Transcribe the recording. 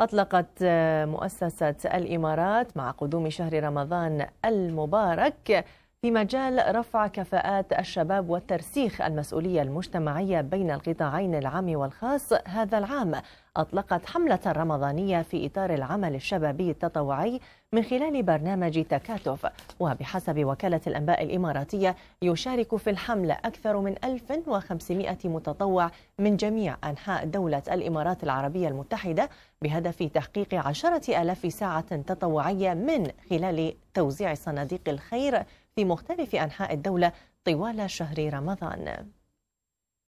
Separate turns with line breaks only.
أطلقت آه، مؤسسة الإمارات مع قدوم شهر رمضان المبارك في مجال رفع كفاءات الشباب وترسيخ المسؤولية المجتمعية بين القطاعين العام والخاص هذا العام أطلقت حملة رمضانية في إطار العمل الشبابي التطوعي من خلال برنامج تكاتف وبحسب وكالة الأنباء الإماراتية يشارك في الحملة أكثر من 1500 متطوع من جميع أنحاء دولة الإمارات العربية المتحدة بهدف تحقيق عشرة ألاف ساعة تطوعية من خلال توزيع صناديق الخير في مختلف أنحاء الدولة طوال شهر رمضان